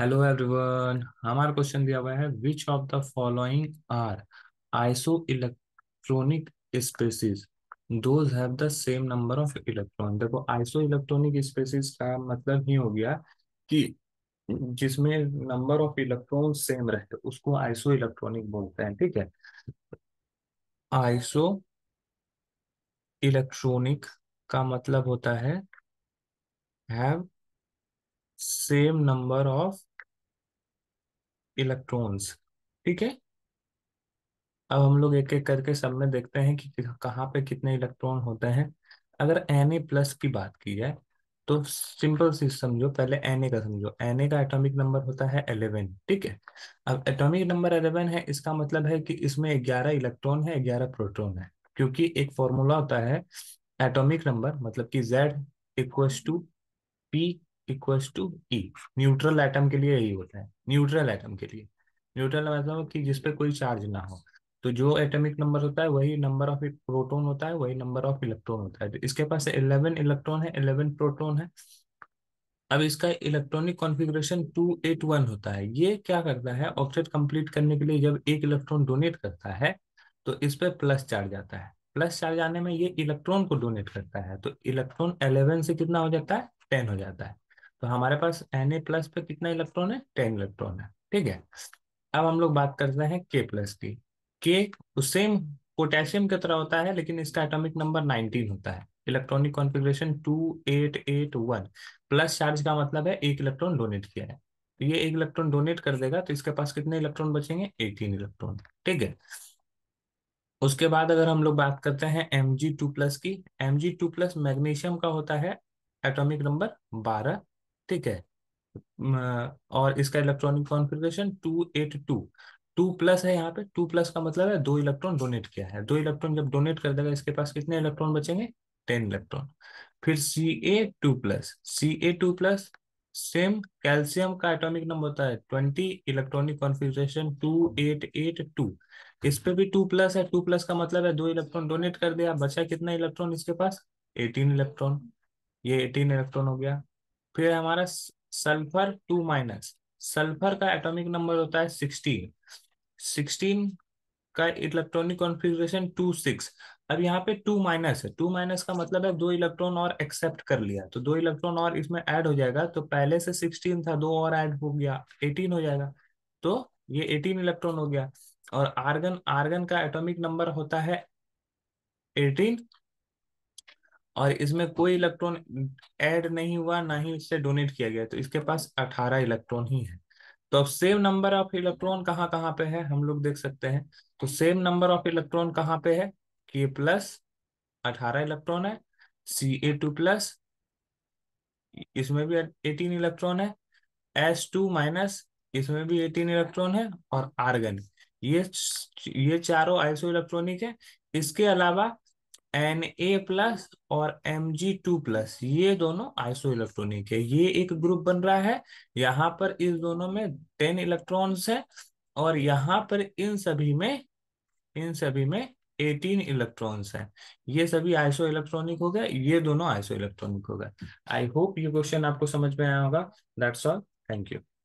hello everyone हमारा question दिया हुआ है which of the following are isoelectronic species those have the same number of electron देखो isoelectronic species का मतलब ही हो गया कि जिसमें नंबर ऑफ इलेक्ट्रॉन सेम रहते उसको आइसो इलेक्ट्रॉनिक बोलते हैं ठीक है आइसो इलेक्ट्रॉनिक का मतलब होता है have same number of electrons ठीक है अब हम लोग एक एक करके सब में देखते हैं कि कहाँ पे कितने इलेक्ट्रॉन होते हैं अगर एन ए प्लस की बात की जाए तो सिंपल सी समझो पहले एन ए का समझो एन ए का एटॉमिक नंबर होता है एलेवन ठीक है अब एटॉमिक नंबर एलेवन है इसका मतलब है कि इसमें ग्यारह इलेक्ट्रॉन है ग्यारह प्रोटोन है क्योंकि एक फॉर्मूला होता है एटॉमिक नंबर मतलब कि Z equals to P equals to E neutral atom के लिए यही e होता है न्यूट्रल एटम के लिए न्यूट्रल मतलब कि जिस पे कोई चार्ज ना हो तो जो एटॉमिक नंबर होता है वही नंबर ऑफ प्रोटॉन होता है वही नंबर ऑफ इलेक्ट्रॉन होता है तो इसके पास इलेवन इलेक्ट्रॉन है इलेवन प्रोटॉन है अब इसका इलेक्ट्रॉनिक कॉन्फ़िगरेशन वन होता है ये क्या करता है ऑक्टेट कंप्लीट करने के लिए जब एक इलेक्ट्रॉन डोनेट करता है तो इस पर प्लस चार्ज आता है प्लस चार्ज आने में ये इलेक्ट्रॉन को डोनेट करता है तो इलेक्ट्रॉन 11 से कितना हो जाता है 10 हो जाता है तो हमारे पास एन ए प्लस पे कितना इलेक्ट्रॉन है टेन इलेक्ट्रॉन है ठीक है अब हम लोग बात करते हैं के प्लस की के सेम पोटेशियम की तरह होता है लेकिन इसका एटॉमिक नंबर नाइनटीन होता है electronic configuration one plus charge का मतलब है एक इलेक्ट्रॉन डोनेट किया है तो ये एक इलेक्ट्रॉन डोनेट कर देगा तो इसके पास कितने इलेक्ट्रॉन बचेंगे एटीन इलेक्ट्रॉन ठीक है उसके बाद अगर हम लोग बात करते हैं एम जी टू प्लस की M G two plus magnesium का होता है एटॉमिक नंबर बारह ठीक है और इसका electronic configuration two eight two two plus है यहाँ पे टू प्लस का मतलब है दो इलेक्ट्रॉन डोनेट किया है दो इलेक्ट्रॉन जब डोनेट कर देगा इसके पास कितने इलेक्ट्रॉन बचेंगे टेन इलेक्ट्रॉन फिर C A two plus C A two plus same calcium का एटॉमिक नंबर होता है twenty electronic configuration two eight eight two इस पे भी टू प्लस है टू प्लस का मतलब है दो इलेक्ट्रॉन डोनेट कर दिया बचा कितना इलेक्ट्रॉन इसके पास एटीन इलेक्ट्रॉन ये एटीन इलेक्ट्रॉन हो गया फिर हमारा सल्फर टू माइनस सल्फर का एटॉमिक नंबर होता है सिक्सटीन सिक्सटीन का इलेक्ट्रॉनिक कॉन्फ़िगरेशन टू सिक्स अब यहाँ पे टू माइनस है टू माइनस का मतलब है दो इलेक्ट्रॉन और एक्सेप्ट कर लिया तो दो इलेक्ट्रॉन और इसमें ऐड हो जाएगा तो पहले से सिक्सटीन था दो और ऐड हो गया एटीन हो जाएगा तो ये एटीन इलेक्ट्रॉन हो गया और आर्गन आर्गन का एटॉमिक नंबर होता है एटीन और इसमें कोई इलेक्ट्रॉन ऐड नहीं हुआ ना ही इससे डोनेट किया गया तो इसके पास अठारह इलेक्ट्रॉन ही है तो अब सेम नंबर ऑफ इलेक्ट्रॉन कहाँ कहाँ पे है हम लोग देख सकते हैं तो सेम नंबर ऑफ इलेक्ट्रॉन कहाँ पे है के प्लस अठारह इलेक्ट्रॉन है सी ए टू प्लस इसमें भी एटीन इलेक्ट्रॉन है एस टू माइनस इसमें भी एटीन इलेक्ट्रॉन है और आर्गन ये ये चारों आइसो इलेक्ट्रॉनिक है इसके अलावा एन ए प्लस और एम जी टू प्लस ये दोनों आइसो इलेक्ट्रॉनिक है ये एक ग्रुप बन रहा है यहाँ पर इस दोनों में टेन इलेक्ट्रॉन्स है और यहाँ पर इन सभी में इन सभी में एटीन इलेक्ट्रॉन्स है ये सभी आइसो इलेक्ट्रॉनिक हो गए ये दोनों आइसो इलेक्ट्रॉनिक हो गए आई होप ये क्वेश्चन आपको समझ में आया होगा दैट्स ऑल थैंक यू